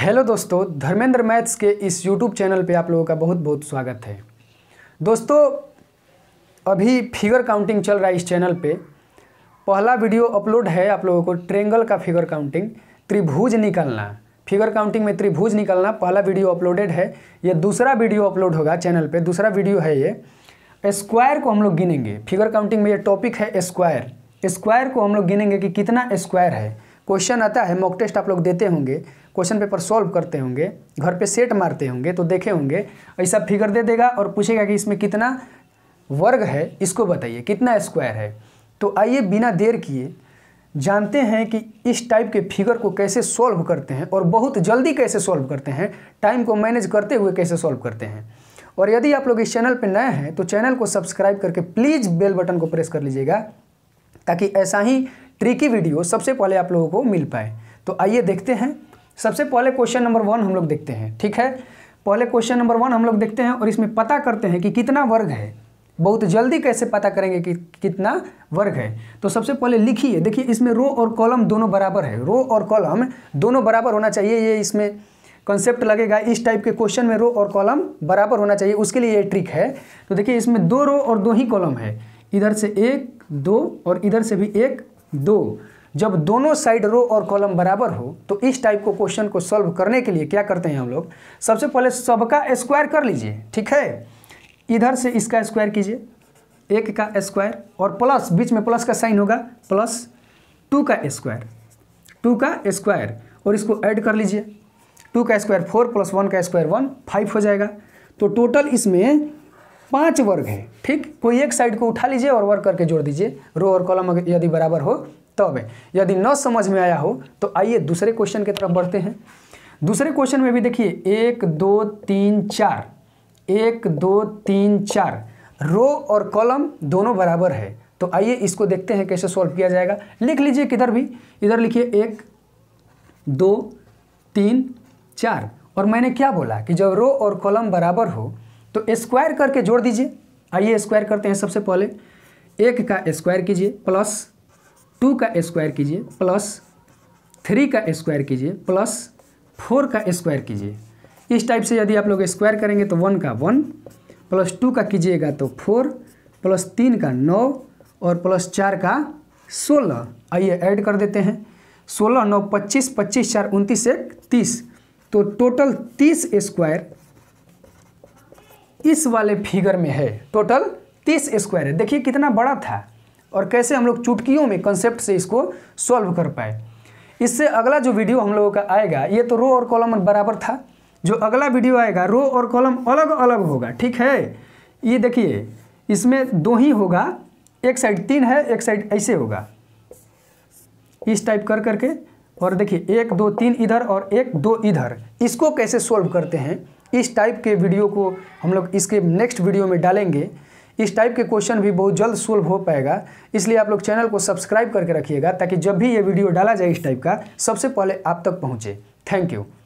hello दोस्तों Dharmendra maths के इस यूट्यूब चैनल पे आप लोगों का बहुत बहुत स्वागत है दोस्तों अभी फिगर काउंटिंग चल रहा है इस चैनल पे पहला वीडियो अपलोड है आप लोगों को ट्रेंगल का फिगर काउंटिंग त्रिभुज निकलना फिगर काउंटिंग में त्रिभुज निकलना पहला वीडियो अपलोडेड है यह दूसरा वीडियो अपलोड होगा चैनल पर दूसरा वीडियो है ये स्क्वायर को हम लोग गिनेंगे फिगर काउंटिंग में ये टॉपिक है स्क्वायर स्क्वायर को हम लोग गिनेंगे कि कितना स्क्वायर है क्वेश्चन आता है मॉक टेस्ट आप लोग देते होंगे क्वेश्चन पेपर सॉल्व करते होंगे घर पे सेट मारते होंगे तो देखे होंगे ऐसा फिगर दे देगा और पूछेगा कि इसमें कितना वर्ग है इसको बताइए कितना स्क्वायर है तो आइए बिना देर किए जानते हैं कि इस टाइप के फिगर को कैसे सॉल्व करते हैं और बहुत जल्दी कैसे सॉल्व करते हैं टाइम को मैनेज करते हुए कैसे सॉल्व करते हैं और यदि आप लोग इस चैनल पर नए हैं तो चैनल को सब्सक्राइब करके प्लीज़ बेल बटन को प्रेस कर लीजिएगा ताकि ऐसा ही ट्रिकी वीडियो सबसे पहले आप लोगों को मिल पाए तो आइए देखते हैं सबसे पहले क्वेश्चन नंबर वन हम लोग देखते हैं ठीक है पहले क्वेश्चन नंबर वन हम लोग देखते हैं और इसमें पता करते हैं कि कितना वर्ग है बहुत जल्दी कैसे पता करेंगे कि कितना वर्ग है तो सबसे पहले लिखिए देखिए इसमें रो और कॉलम दोनों बराबर है रो और कॉलम दोनों बराबर होना चाहिए ये इसमें कंसेप्ट लगेगा इस टाइप के क्वेश्चन में रो और कॉलम बराबर होना चाहिए उसके लिए ये ट्रिक है तो देखिए इसमें दो रो और दो ही कॉलम है इधर से एक दो और इधर से भी एक दो जब दोनों साइड रो और कॉलम बराबर हो तो इस टाइप को क्वेश्चन को सॉल्व करने के लिए क्या करते हैं हम लोग सबसे पहले सबका स्क्वायर कर लीजिए ठीक है इधर से इसका स्क्वायर कीजिए एक का स्क्वायर और प्लस बीच में प्लस का साइन होगा प्लस टू का स्क्वायर टू का स्क्वायर और इसको ऐड कर लीजिए टू का स्क्वायर फोर प्लस वन का स्क्वायर वन फाइव हो जाएगा तो टोटल इसमें पांच वर्ग है ठीक कोई एक साइड को उठा लीजिए और वर्ग करके जोड़ दीजिए रो और कॉलम यदि बराबर हो तब तो यदि न समझ में आया हो तो आइए दूसरे क्वेश्चन की तरफ बढ़ते हैं दूसरे क्वेश्चन में भी देखिए एक दो तीन चार एक दो तीन चार रो और कॉलम दोनों बराबर है तो आइए इसको देखते हैं कैसे सॉल्व किया जाएगा लिख लीजिए किधर भी इधर लिखिए एक दो तीन चार और मैंने क्या बोला कि जब रो और कॉलम बराबर हो तो स्क्वायर करके जोड़ दीजिए आइए स्क्वायर करते हैं सबसे पहले एक का स्क्वायर कीजिए प्लस टू का स्क्वायर कीजिए प्लस थ्री का स्क्वायर कीजिए प्लस फोर का स्क्वायर कीजिए इस टाइप से यदि आप लोग स्क्वायर करेंगे तो वन का वन प्लस टू का कीजिएगा तो फोर प्लस तीन का नौ और प्लस चार का सोलह आइए ऐड कर देते हैं सोलह नौ पच्चीस पच्चीस चार उनतीस एक तीस तो टोटल तीस स्क्वायर इस वाले फिगर में है टोटल तीस स्क्वायर है देखिए कितना बड़ा था और कैसे हम लोग चुटकियों में कंसेप्ट से इसको सॉल्व कर पाए इससे अगला जो वीडियो हम लोगों का आएगा ये तो रो और कॉलम बराबर था जो अगला वीडियो आएगा रो और कॉलम अलग अलग होगा ठीक है ये देखिए इसमें दो ही होगा एक साइड तीन है एक साइड ऐसे होगा इस टाइप कर करके और देखिए एक दो तीन इधर और एक दो इधर इसको कैसे सोल्व करते हैं इस टाइप के वीडियो को हम लोग इसके नेक्स्ट वीडियो में डालेंगे इस टाइप के क्वेश्चन भी बहुत जल्द सोल्व हो पाएगा इसलिए आप लोग चैनल को सब्सक्राइब करके रखिएगा ताकि जब भी ये वीडियो डाला जाए इस टाइप का सबसे पहले आप तक पहुँचे थैंक यू